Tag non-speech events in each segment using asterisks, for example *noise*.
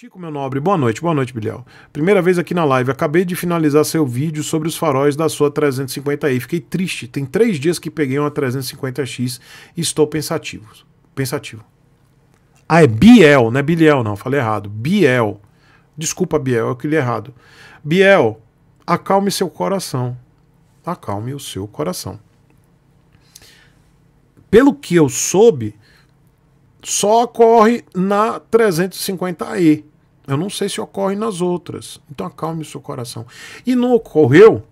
Chico, meu nobre, boa noite, boa noite, Bilhão. Primeira vez aqui na live, acabei de finalizar seu vídeo sobre os faróis da sua 350i. Fiquei triste, tem três dias que peguei uma 350X e estou pensativo. Pensativo. Ah, é Biel, não é Biel? não, falei errado. Biel. Desculpa, Biel, eu que li errado. Biel, acalme seu coração. Acalme o seu coração. Pelo que eu soube, só ocorre na 350E. Eu não sei se ocorre nas outras. Então acalme o seu coração. E não ocorreu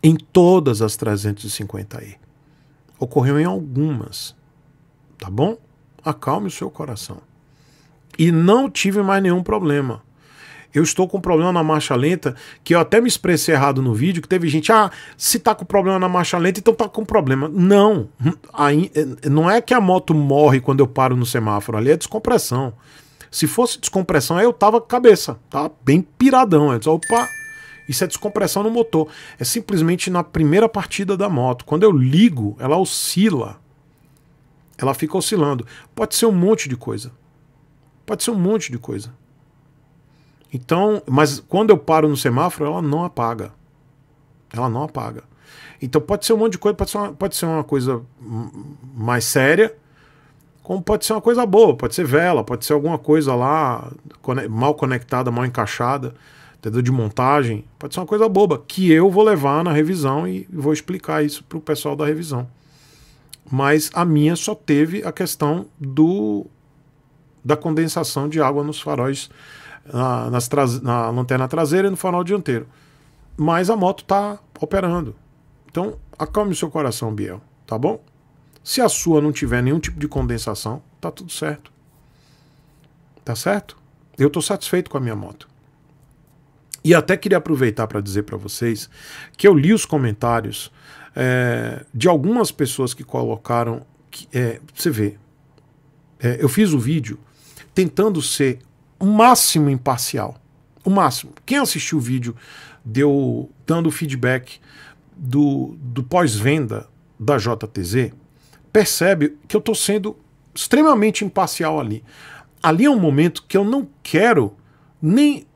em todas as 350i. Ocorreu em algumas. Tá bom? Acalme o seu coração. E não tive mais nenhum problema. Eu estou com problema na marcha lenta, que eu até me expressei errado no vídeo, que teve gente, ah, se tá com problema na marcha lenta, então tá com problema. Não, aí, eh, não é que a moto morre quando eu paro no semáforo, ali é descompressão. Se fosse descompressão, aí eu tava cabeça, tava tá? bem piradão. Eu disse, opa, isso é descompressão no motor. É simplesmente na primeira partida da moto. Quando eu ligo, ela oscila. Ela fica oscilando. Pode ser um monte de coisa. Pode ser um monte de coisa. Então, mas quando eu paro no semáforo, ela não apaga. Ela não apaga. Então pode ser um monte de coisa, pode ser uma, pode ser uma coisa mais séria, como pode ser uma coisa boa, pode ser vela, pode ser alguma coisa lá mal conectada, mal encaixada, entendeu? De montagem, pode ser uma coisa boba, que eu vou levar na revisão e vou explicar isso para o pessoal da revisão. Mas a minha só teve a questão do da condensação de água nos faróis, na, na lanterna traseira e no farol dianteiro. Mas a moto está operando. Então, acalme o seu coração, Biel, tá bom? Se a sua não tiver nenhum tipo de condensação, tá tudo certo. Tá certo? Eu tô satisfeito com a minha moto. E até queria aproveitar para dizer para vocês que eu li os comentários é, de algumas pessoas que colocaram. Que, é, você vê, é, eu fiz o vídeo tentando ser o máximo imparcial. O máximo. Quem assistiu o vídeo deu dando feedback do, do pós-venda da JTZ percebe que eu estou sendo extremamente imparcial ali. Ali é um momento que eu não quero nem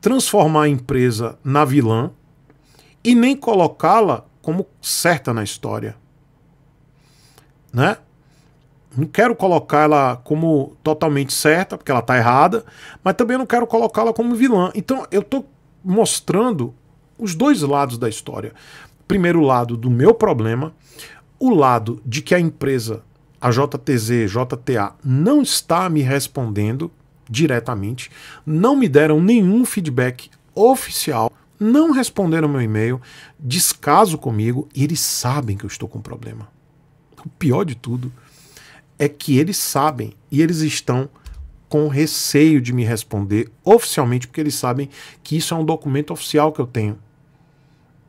transformar a empresa na vilã e nem colocá-la como certa na história. Né? Não quero colocá-la como totalmente certa, porque ela está errada, mas também não quero colocá-la como vilã. Então eu estou mostrando os dois lados da história. Primeiro lado do meu problema, o lado de que a empresa, a JTZ, JTA, não está me respondendo diretamente, não me deram nenhum feedback oficial, não responderam meu e-mail, descaso comigo e eles sabem que eu estou com problema. O pior de tudo é que eles sabem e eles estão com receio de me responder oficialmente, porque eles sabem que isso é um documento oficial que eu tenho.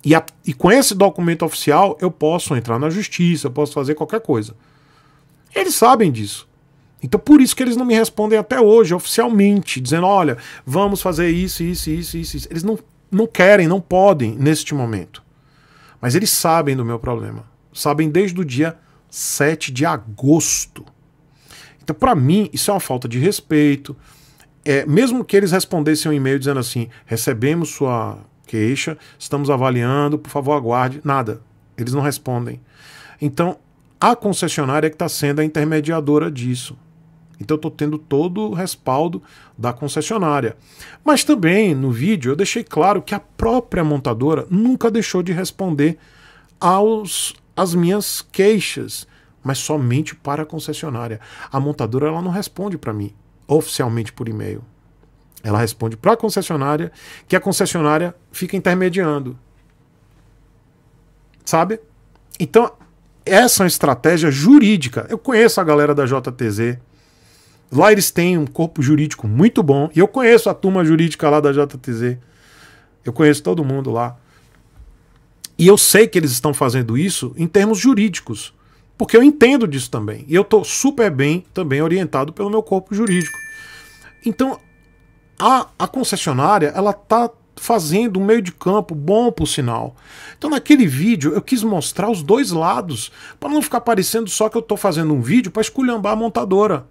E, a, e com esse documento oficial eu posso entrar na justiça, eu posso fazer qualquer coisa. Eles sabem disso. Então por isso que eles não me respondem até hoje, oficialmente, dizendo: olha, vamos fazer isso, isso, isso, isso. isso. Eles não, não querem, não podem neste momento. Mas eles sabem do meu problema. Sabem desde o dia 7 de agosto. Então, para mim, isso é uma falta de respeito. É, mesmo que eles respondessem um e-mail dizendo assim: recebemos sua queixa, estamos avaliando, por favor aguarde. Nada. Eles não respondem. Então, a concessionária é que está sendo a intermediadora disso. Então, eu estou tendo todo o respaldo da concessionária. Mas também no vídeo eu deixei claro que a própria montadora nunca deixou de responder aos, às minhas queixas, mas somente para a concessionária. A montadora ela não responde para mim oficialmente por e-mail. Ela responde para a concessionária, que a concessionária fica intermediando. Sabe? Então, essa é uma estratégia jurídica. Eu conheço a galera da JTZ. Lá eles têm um corpo jurídico muito bom. E eu conheço a turma jurídica lá da JTZ. Eu conheço todo mundo lá. E eu sei que eles estão fazendo isso em termos jurídicos. Porque eu entendo disso também. E eu estou super bem também orientado pelo meu corpo jurídico. Então, a, a concessionária ela tá fazendo um meio de campo bom por sinal. Então naquele vídeo eu quis mostrar os dois lados, para não ficar parecendo só que eu estou fazendo um vídeo para esculhambar a montadora.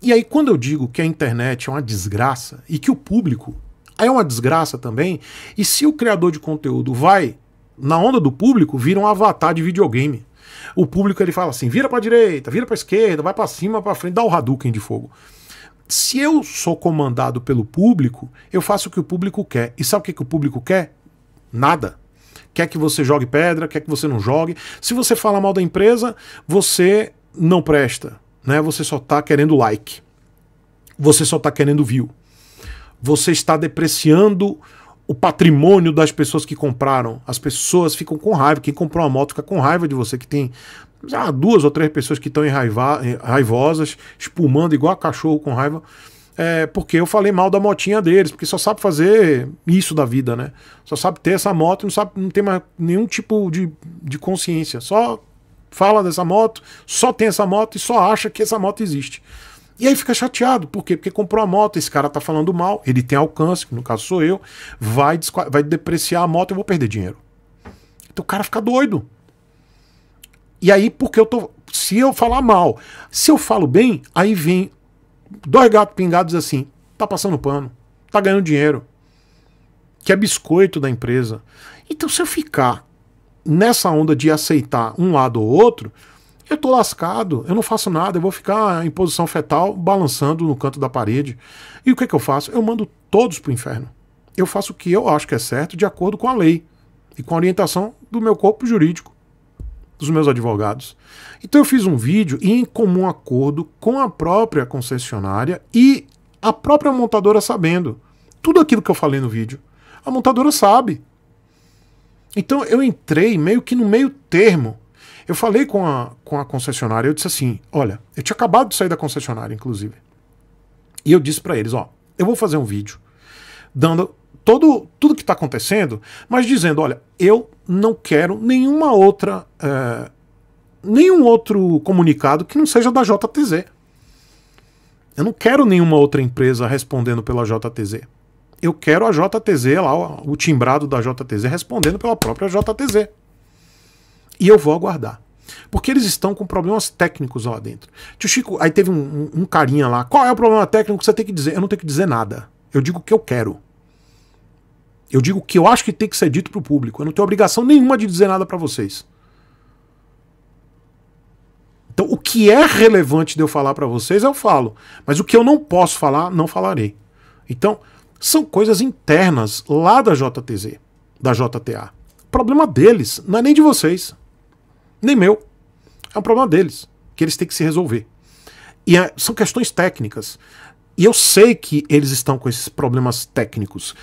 E aí quando eu digo que a internet é uma desgraça e que o público é uma desgraça também, e se o criador de conteúdo vai na onda do público, vira um avatar de videogame. O público ele fala assim: vira para direita, vira para esquerda, vai para cima, para frente, dá o Hadouken de fogo se eu sou comandado pelo público, eu faço o que o público quer. E sabe o que, que o público quer? Nada. Quer que você jogue pedra, quer que você não jogue. Se você fala mal da empresa, você não presta. Né? Você só está querendo like. Você só está querendo view. Você está depreciando o patrimônio das pessoas que compraram. As pessoas ficam com raiva. Quem comprou uma moto fica com raiva de você que tem ah, duas ou três pessoas que estão raivosas, espumando igual cachorro com raiva, é, porque eu falei mal da motinha deles, porque só sabe fazer isso da vida, né? Só sabe ter essa moto e não, sabe, não tem mais nenhum tipo de, de consciência. Só fala dessa moto, só tem essa moto e só acha que essa moto existe. E aí fica chateado, por quê? Porque comprou a moto, esse cara tá falando mal, ele tem alcance, que no caso sou eu, vai, vai depreciar a moto, eu vou perder dinheiro. Então o cara fica doido. E aí, porque eu tô. Se eu falar mal, se eu falo bem, aí vem dois gatos pingados assim, tá passando pano, tá ganhando dinheiro, que é biscoito da empresa. Então, se eu ficar nessa onda de aceitar um lado ou outro, eu tô lascado, eu não faço nada, eu vou ficar em posição fetal, balançando no canto da parede. E o que, é que eu faço? Eu mando todos pro inferno. Eu faço o que eu acho que é certo de acordo com a lei e com a orientação do meu corpo jurídico dos meus advogados. Então eu fiz um vídeo em comum acordo com a própria concessionária e a própria montadora sabendo. Tudo aquilo que eu falei no vídeo. A montadora sabe. Então eu entrei meio que no meio termo. Eu falei com a, com a concessionária, eu disse assim: olha, eu tinha acabado de sair da concessionária, inclusive. E eu disse para eles: ó, eu vou fazer um vídeo dando todo, tudo que está acontecendo, mas dizendo: olha, eu não quero nenhuma outra. É, nenhum outro comunicado que não seja da JTZ. Eu não quero nenhuma outra empresa respondendo pela JTZ. Eu quero a JTZ lá, o timbrado da JTZ respondendo pela própria JTZ. E eu vou aguardar. Porque eles estão com problemas técnicos lá dentro. Tio Chico, aí teve um, um, um carinha lá. Qual é o problema técnico? Você tem que dizer. Eu não tenho que dizer nada. Eu digo o que eu quero. Eu digo o que eu acho que tem que ser dito para o público. Eu não tenho obrigação nenhuma de dizer nada para vocês. Então, o que é relevante de eu falar para vocês, eu falo. Mas o que eu não posso falar, não falarei. Então, são coisas internas lá da JTZ, da JTA. Problema deles, não é nem de vocês, nem meu. É um problema deles, que eles têm que se resolver. E é, são questões técnicas. E eu sei que eles estão com esses problemas técnicos.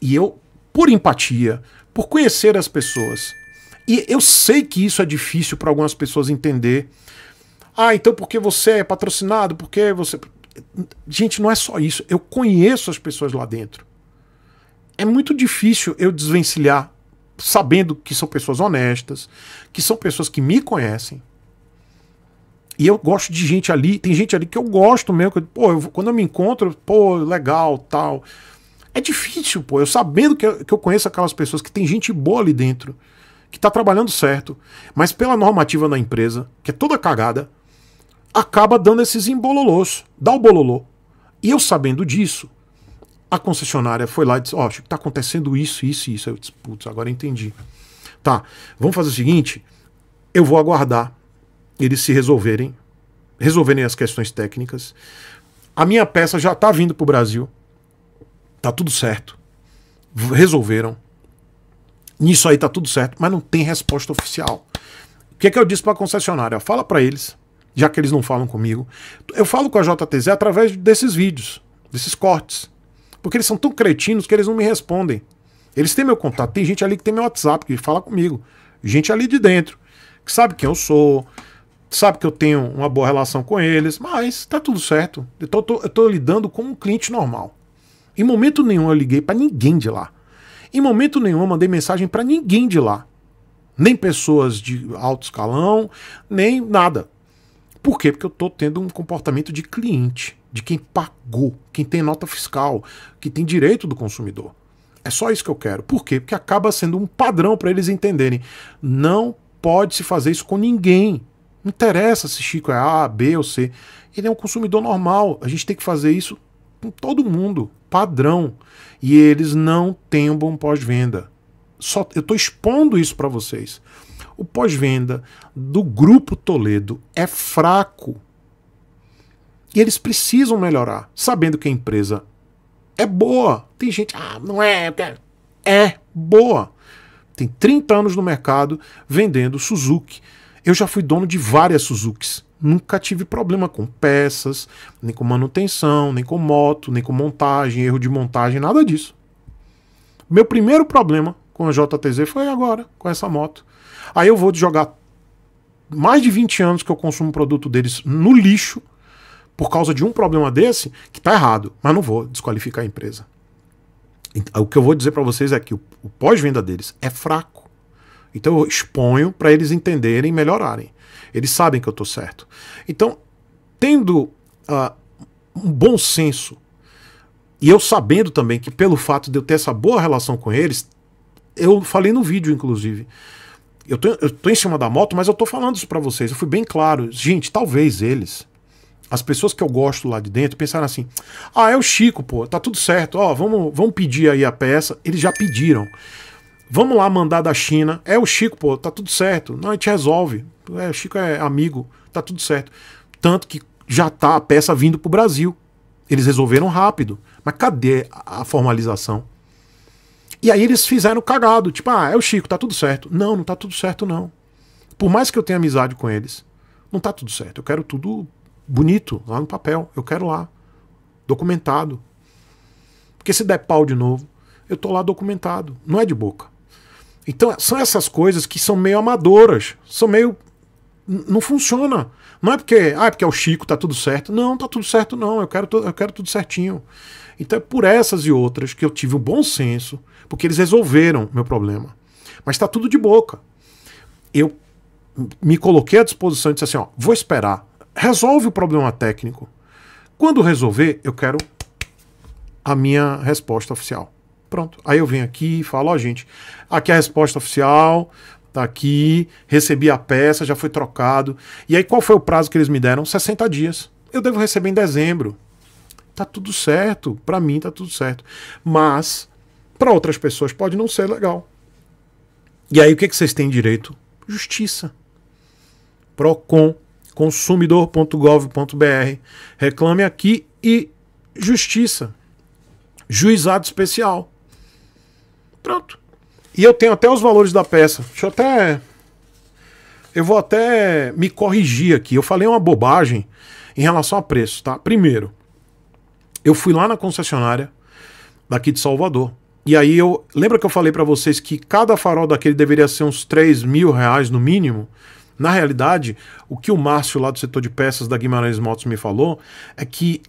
E eu por empatia, por conhecer as pessoas. E eu sei que isso é difícil para algumas pessoas entender. Ah, então porque você é patrocinado, porque você. Gente, não é só isso. Eu conheço as pessoas lá dentro. É muito difícil eu desvencilhar sabendo que são pessoas honestas, que são pessoas que me conhecem. E eu gosto de gente ali, tem gente ali que eu gosto mesmo, que pô, eu, quando eu me encontro, pô, legal, tal. É difícil, pô. Eu sabendo que eu, que eu conheço aquelas pessoas que tem gente boa ali dentro, que tá trabalhando certo, mas pela normativa na empresa, que é toda cagada, acaba dando esses embololos, dá o bololô. E eu sabendo disso, a concessionária foi lá e disse: Ó, oh, tá acontecendo isso, isso e isso. eu disse: Putz, agora entendi. Tá, vamos fazer o seguinte: eu vou aguardar eles se resolverem, resolverem as questões técnicas. A minha peça já tá vindo pro Brasil. Tá tudo certo. Resolveram. Nisso aí tá tudo certo, mas não tem resposta oficial. O que é que eu disse para a concessionária? Fala para eles, já que eles não falam comigo. Eu falo com a JTZ através desses vídeos, desses cortes. Porque eles são tão cretinos que eles não me respondem. Eles têm meu contato, tem gente ali que tem meu WhatsApp que fala comigo. Gente ali de dentro, que sabe quem eu sou, sabe que eu tenho uma boa relação com eles, mas tá tudo certo. Eu tô, tô, eu tô lidando com um cliente normal. Em momento nenhum eu liguei para ninguém de lá. Em momento nenhum eu mandei mensagem para ninguém de lá. Nem pessoas de alto escalão, nem nada. Por quê? Porque eu estou tendo um comportamento de cliente, de quem pagou, quem tem nota fiscal, que tem direito do consumidor. É só isso que eu quero. Por quê? Porque acaba sendo um padrão para eles entenderem. Não pode se fazer isso com ninguém. Não interessa se Chico é A, B ou C. Ele é um consumidor normal. A gente tem que fazer isso com todo mundo padrão e eles não têm um bom pós-venda. Só eu estou expondo isso para vocês. O pós-venda do grupo Toledo é fraco. E eles precisam melhorar, sabendo que a empresa é boa. Tem gente, ah, não é, é boa. Tem 30 anos no mercado vendendo Suzuki. Eu já fui dono de várias Suzukis. Nunca tive problema com peças, nem com manutenção, nem com moto, nem com montagem, erro de montagem, nada disso. Meu primeiro problema com a JTZ foi agora, com essa moto. Aí eu vou jogar mais de 20 anos que eu consumo produto deles no lixo por causa de um problema desse, que tá errado, mas não vou desqualificar a empresa. O que eu vou dizer para vocês é que o, o pós-venda deles é fraco. Então eu exponho para eles entenderem e melhorarem. Eles sabem que eu estou certo. Então, tendo uh, um bom senso e eu sabendo também que pelo fato de eu ter essa boa relação com eles, eu falei no vídeo, inclusive. Eu tô, eu tô em cima da moto, mas eu tô falando isso para vocês. Eu fui bem claro. Gente, talvez eles, as pessoas que eu gosto lá de dentro, pensaram assim: ah, é o Chico, pô, tá tudo certo, ó, vamos, vamos pedir aí a peça. Eles já pediram. Vamos lá mandar da China. É o Chico, pô, tá tudo certo. Não, a gente resolve. É, o Chico é amigo, tá tudo certo. Tanto que já tá a peça vindo pro Brasil. Eles resolveram rápido. Mas cadê a formalização? E aí eles fizeram cagado, tipo, ah, é o Chico, tá tudo certo. Não, não tá tudo certo, não. Por mais que eu tenha amizade com eles, não tá tudo certo. Eu quero tudo bonito, lá no papel. Eu quero lá. Documentado. Porque se der pau de novo, eu tô lá documentado. Não é de boca. Então são essas coisas que são meio amadoras, são meio não funciona. Não é porque, ah, é porque é o Chico, tá tudo certo. Não, tá tudo certo não, eu quero, eu quero tudo certinho. Então é por essas e outras que eu tive um bom senso, porque eles resolveram meu problema. Mas tá tudo de boca. Eu me coloquei à disposição e disse assim, ó, vou esperar. Resolve o problema técnico. Quando resolver, eu quero a minha resposta oficial. Pronto. Aí eu venho aqui e falo, ó, gente, aqui é a resposta oficial, tá aqui, recebi a peça, já foi trocado. E aí qual foi o prazo que eles me deram? 60 dias. Eu devo receber em dezembro. Tá tudo certo, para mim tá tudo certo. Mas para outras pessoas pode não ser legal. E aí o que, que vocês têm direito? Justiça. Procon consumidor.gov.br. Reclame aqui e justiça. Juizado especial. Pronto. E eu tenho até os valores da peça. Deixa eu até. Eu vou até me corrigir aqui. Eu falei uma bobagem em relação a preço, tá? Primeiro, eu fui lá na concessionária daqui de Salvador. E aí eu. Lembra que eu falei para vocês que cada farol daquele deveria ser uns 3 mil reais no mínimo? Na realidade, o que o Márcio lá do setor de peças da Guimarães Motos me falou é que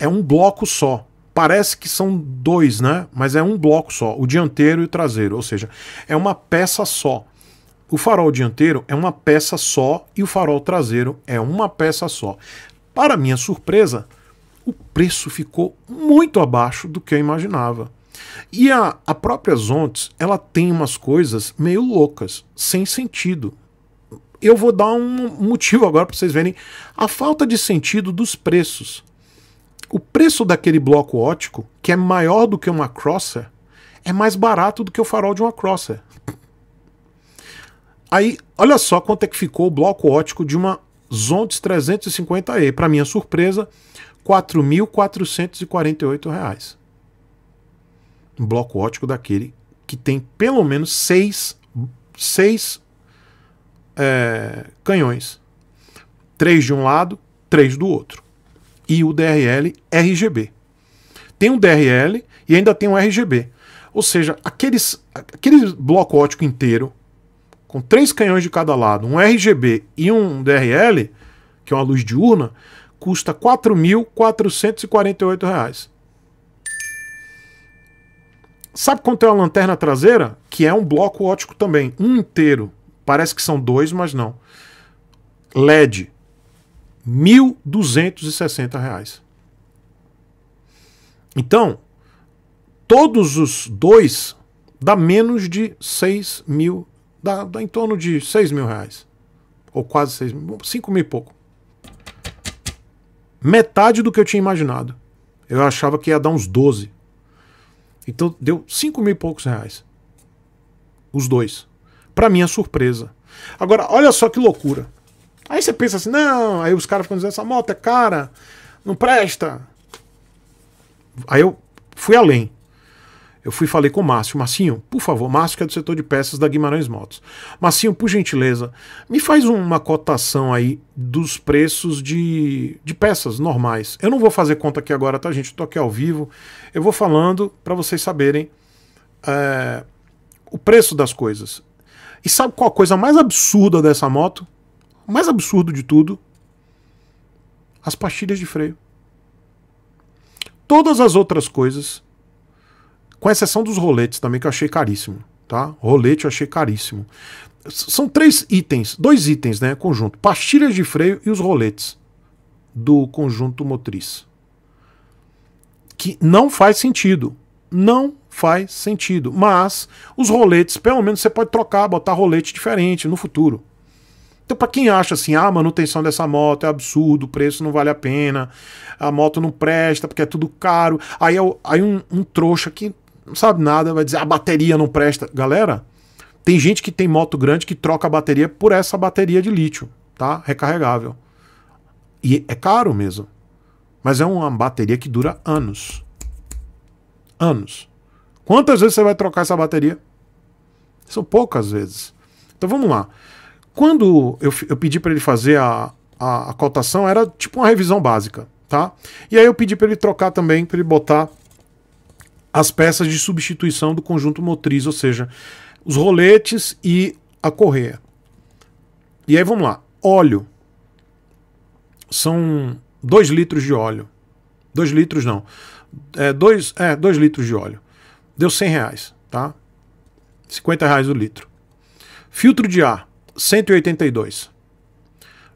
é um bloco só. Parece que são dois, né? Mas é um bloco só, o dianteiro e o traseiro, ou seja, é uma peça só. O farol dianteiro é uma peça só e o farol traseiro é uma peça só. Para minha surpresa, o preço ficou muito abaixo do que eu imaginava. E a, a própria Zontes, ela tem umas coisas meio loucas, sem sentido. Eu vou dar um motivo agora para vocês verem a falta de sentido dos preços o preço daquele bloco ótico, que é maior do que uma crosser, é mais barato do que o farol de uma crosser. Aí, olha só quanto é que ficou o bloco ótico de uma Zontes 350E. Para minha surpresa, R$ 4.448. Um bloco ótico daquele que tem pelo menos seis, seis é, canhões. Três de um lado, três do outro e o DRL RGB. Tem um DRL e ainda tem um RGB. Ou seja, aqueles, aquele bloco ótico inteiro, com três canhões de cada lado, um RGB e um DRL, que é uma luz diurna, custa R$ 4.448. Sabe quanto é uma lanterna traseira? Que é um bloco ótico também, um inteiro. Parece que são dois, mas não. LED, R$ 1.260. Então, todos os dois dá menos de 6 mil, dá, dá em torno de 6 mil reais. Ou quase 6 mil, 5 mil e pouco. Metade do que eu tinha imaginado. Eu achava que ia dar uns 12. Então deu 5 mil e poucos reais. Os dois. Para minha surpresa. Agora, olha só que loucura. Aí você pensa assim, não, aí os caras ficam dizendo, essa moto é cara, não presta. Aí eu fui além. Eu fui falei com o Márcio, Marcinho, por favor, Márcio que é do setor de peças da Guimarães Motos. Marcinho, por gentileza, me faz uma cotação aí dos preços de, de peças normais. Eu não vou fazer conta aqui agora, tá gente? Eu tô aqui ao vivo. Eu vou falando para vocês saberem é, o preço das coisas. E sabe qual a coisa mais absurda dessa moto? O mais absurdo de tudo, as pastilhas de freio. Todas as outras coisas, com exceção dos roletes também, que eu achei caríssimo, tá? Rolete eu achei caríssimo. São três itens, dois itens, né? Conjunto: pastilhas de freio e os roletes do conjunto motriz. Que não faz sentido. Não faz sentido. Mas os roletes, pelo menos, você pode trocar, botar rolete diferente no futuro. Então, para quem acha assim, ah, a manutenção dessa moto é absurdo, o preço não vale a pena, a moto não presta porque é tudo caro. Aí, eu, é aí um, um trouxa que não sabe nada vai dizer, a bateria não presta. Galera, tem gente que tem moto grande que troca a bateria por essa bateria de lítio, tá? Recarregável. E é caro mesmo. Mas é uma bateria que dura anos. Anos. Quantas vezes você vai trocar essa bateria? São poucas vezes. Então vamos lá. Quando eu, eu pedi para ele fazer a, a, a, cotação, era tipo uma revisão básica, tá? E aí eu pedi para ele trocar também, para ele botar as peças de substituição do conjunto motriz, ou seja, os roletes e a correia. E aí vamos lá. Óleo. São 2 litros de óleo. 2 litros não. 2 é, dois, é, dois litros de óleo. Deu 100 reais, tá? 50 reais o litro. Filtro de ar. 182.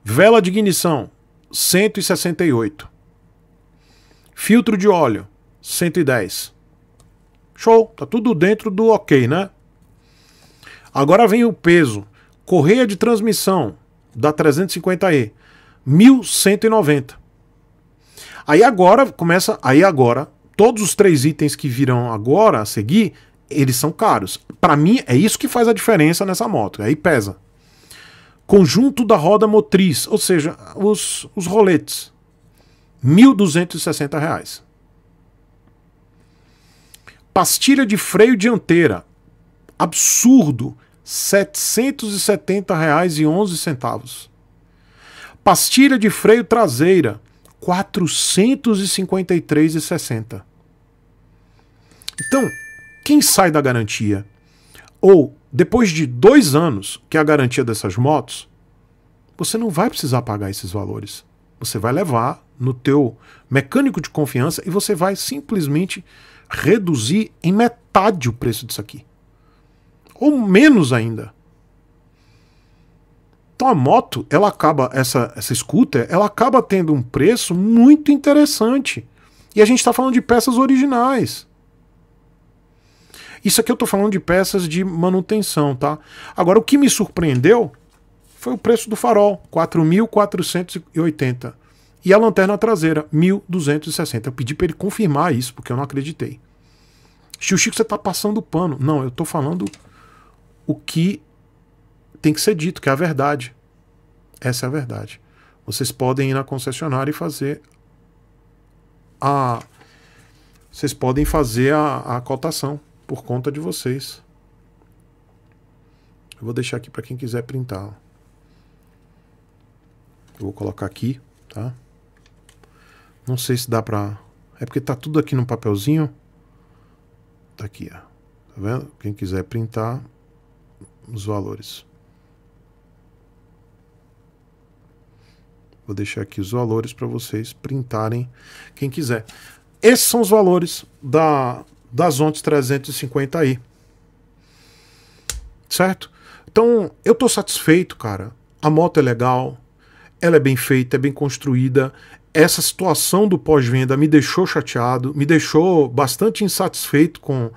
Vela de ignição, 168. Filtro de óleo, 110. Show, tá tudo dentro do ok, né? Agora vem o peso. Correia de transmissão da 350E, 1190. Aí agora começa, aí agora todos os três itens que virão agora a seguir, eles são caros. Para mim é isso que faz a diferença nessa moto. Aí pesa conjunto da roda motriz, ou seja, os, os roletes, R$ 1.260. Pastilha de freio dianteira, absurdo, R$ 770,11. Pastilha de freio traseira, R$ 453,60. Então, quem sai da garantia? Ou, depois de dois anos, que é a garantia dessas motos, você não vai precisar pagar esses valores. Você vai levar no teu mecânico de confiança e você vai simplesmente reduzir em metade o preço disso aqui. Ou menos ainda. Então a moto, ela acaba, essa, essa scooter, ela acaba tendo um preço muito interessante. E a gente está falando de peças originais. Isso aqui eu tô falando de peças de manutenção, tá? Agora, o que me surpreendeu foi o preço do farol, 4.480. E a lanterna traseira, 1.260. Eu pedi para ele confirmar isso, porque eu não acreditei. Tio Chico, você está passando pano. Não, eu tô falando o que tem que ser dito, que é a verdade. Essa é a verdade. Vocês podem ir na concessionária e fazer a. Vocês podem fazer a, a cotação por conta de vocês. Eu vou deixar aqui para quem quiser printar. Eu vou colocar aqui, tá? Não sei se dá para... É porque tá tudo aqui no papelzinho. Tá aqui, ó. Tá vendo? Quem quiser printar os valores. Vou deixar aqui os valores para vocês printarem quem quiser. Esses são os valores da, da Zontes 350i. Certo? Então, eu estou satisfeito, cara. A moto é legal, ela é bem feita, é bem construída. Essa situação do pós-venda me deixou chateado, me deixou bastante insatisfeito com,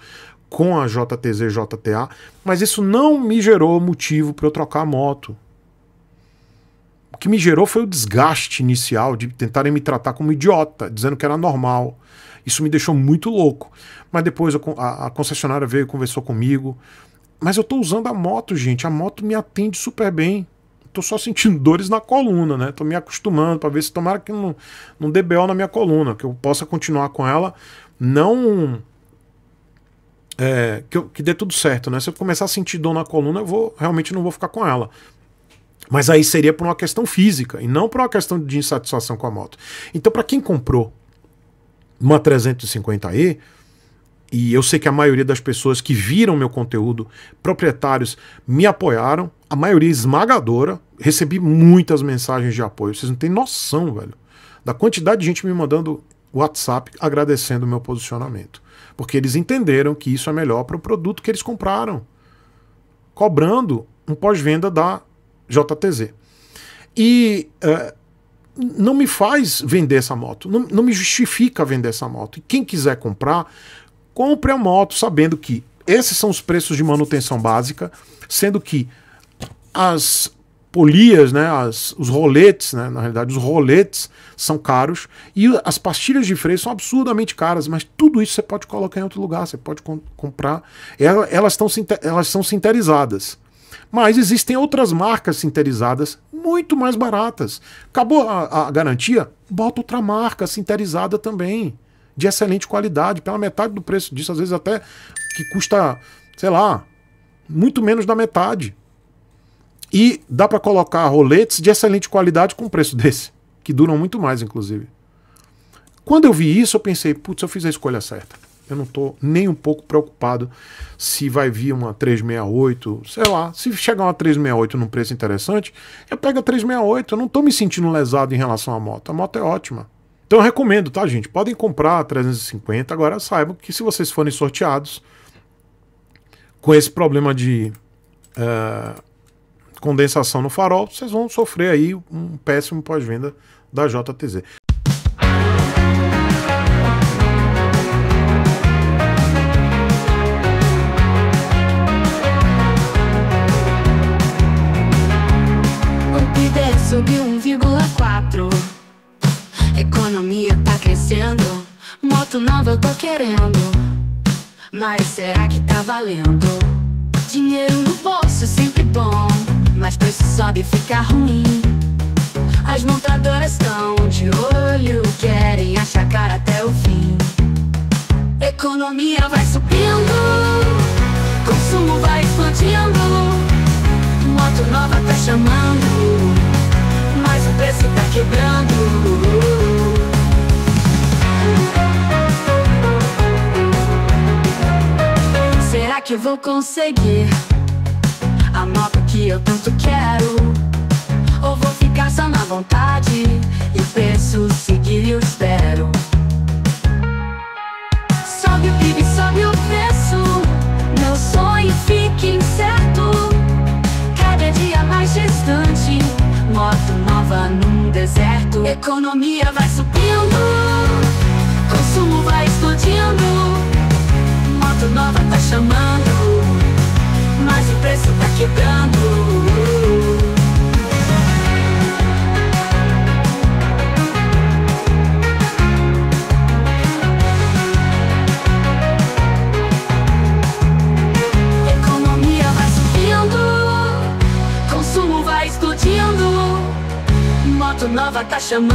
com a JTZ JTA, mas isso não me gerou motivo para eu trocar a moto. O que me gerou foi o desgaste inicial de tentarem me tratar como idiota, dizendo que era normal. Isso me deixou muito louco. Mas depois a, a concessionária veio e conversou comigo. Mas eu estou usando a moto, gente. A moto me atende super bem. Estou só sentindo dores na coluna, né? Tô me acostumando para ver se tomara que não, não dê BO na minha coluna, que eu possa continuar com ela. Não. É, que, eu, que dê tudo certo, né? Se eu começar a sentir dor na coluna, eu vou realmente não vou ficar com ela. Mas aí seria por uma questão física e não por uma questão de insatisfação com a moto. Então, para quem comprou uma 350 e e eu sei que a maioria das pessoas que viram meu conteúdo, proprietários, me apoiaram, a maioria esmagadora, recebi muitas mensagens de apoio. Vocês não têm noção, velho, da quantidade de gente me mandando WhatsApp agradecendo o meu posicionamento. Porque eles entenderam que isso é melhor para o produto que eles compraram, cobrando um pós-venda da JTZ. E uh, não me faz vender essa moto, não, não me justifica vender essa moto. E quem quiser comprar, compre a moto sabendo que esses são os preços de manutenção básica, sendo que as polias, né, as, os roletes, né, na realidade os roletes são caros e as pastilhas de freio são absurdamente caras, mas tudo isso você pode colocar em outro lugar, você pode com comprar. Elas estão elas são sinterizadas. Mas existem outras marcas sinterizadas muito mais baratas. Acabou a, a garantia? Bota outra marca sinterizada também, de excelente qualidade, pela metade do preço disso, às vezes até que custa, sei lá, muito menos da metade. E dá para colocar roletes de excelente qualidade com preço *laughs* desse, que duram muito mais, inclusive. Quando eu vi isso, eu pensei, putz, eu fiz a escolha certa. Eu não estou nem um pouco preocupado se vai vir uma 368, sei lá. Se chegar uma 368 num preço interessante, eu pego a 368. Eu não estou me sentindo lesado em relação à moto. A moto é ótima. Então eu recomendo, tá, gente? Podem comprar a 350. Agora saibam que se vocês forem sorteados com esse problema de uh, condensação no farol, vocês vão sofrer aí um péssimo pós-venda da JTZ. subiu 1,4 Economia tá crescendo Moto nova eu tô querendo Mas será que tá valendo? Dinheiro no bolso é sempre bom Mas preço sobe e fica ruim As montadoras estão de olho Querem achacar até o fim Economia vai subindo Consumo vai expandindo Moto nova tá chamando cabeça tá quebrando Será que eu vou conseguir A moto que eu tanto quero Ou vou ficar só na vontade E penso seguir e eu espero Sobe o PIB, sobe o preço Meu sonho fica incerto Cada dia mais distante moto nova num deserto. Economia vai subindo, consumo vai explodindo. Moto nova tá chamando, mas o preço tá quebrando. 什么？